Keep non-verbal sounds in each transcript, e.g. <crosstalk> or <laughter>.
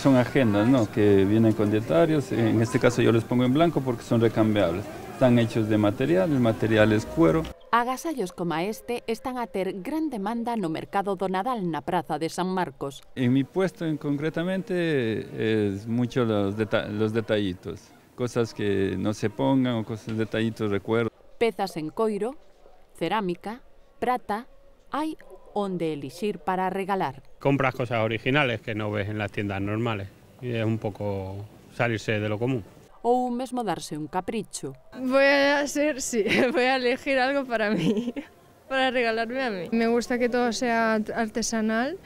Son agendas ¿no? que vienen con dietarios, en este caso yo los pongo en blanco porque son recambiables. Están hechos de material, el material es cuero. Agasallos como este están a tener gran demanda en el mercado Donadal, en la plaza de San Marcos. En mi puesto en concretamente es mucho los, los detallitos, cosas que no se pongan o cosas detallitos recuerdo. Pezas en coiro, cerámica, plata, hay onde elegir para regalar. Compras cosas originales que no ves en las tiendas normales y es un poco salirse de lo común. O un mismo darse un capricho. Voy a hacer, sí, <laughs> voy a elegir algo para mí, <laughs> para regalarme a mí. Me gusta que todo sea artesanal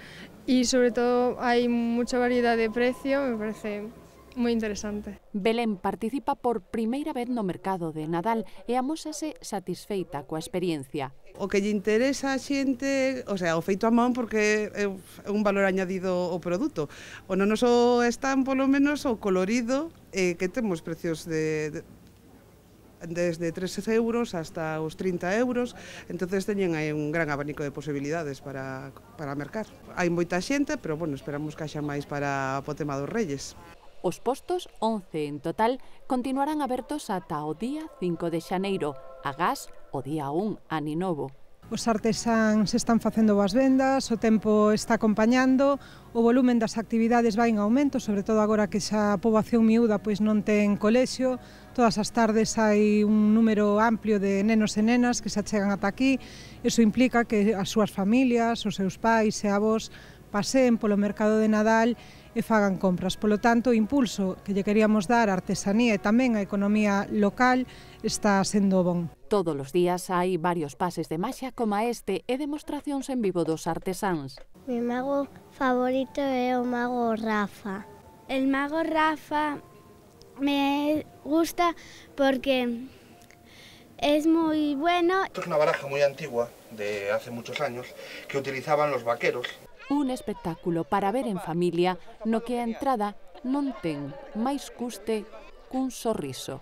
y sobre todo hay mucha variedad de precio, me parece Moi interesante. Belén participa por primeira vez no mercado de Nadal e amosase satisfeita coa experiencia. O que lle interesa a xente, o sea, o feito a man porque é un valor añadido o produto. O non noso están polo menos o colorido eh, que temos precios de, de desde 13 euros hasta os 30 euros, entonces teñen aí un gran abanico de posibilidades para, para mercar. Hai moita xente, pero bueno, esperamos que haxa máis para o tema dos Reyes. Os postos, 11 en total, continuarán abertos ata o día 5 de xaneiro, a gas o día 1 a Ninovo. Os artesáns están facendo boas vendas, o tempo está acompañando, o volumen das actividades vai en aumento, sobre todo agora que xa a poboación miúda pois non ten colexio, todas as tardes hai un número amplio de nenos e nenas que se achegan ata aquí, eso implica que as súas familias, os seus pais e avós paseen el mercado de Nadal y e hagan compras. ...por lo tanto, impulso que lle queríamos dar a artesanía y e también a economía local está siendo bon. Todos los días hay varios pases de Masia como este e demostraciones en vivo dos artesanos. Mi mago favorito es el mago Rafa. El mago Rafa me gusta porque es muy bueno. Esto es una baraja muy antigua, de hace muchos años, que utilizaban los vaqueros Un espectáculo para ver en familia no que a entrada non ten máis custe cun sorriso.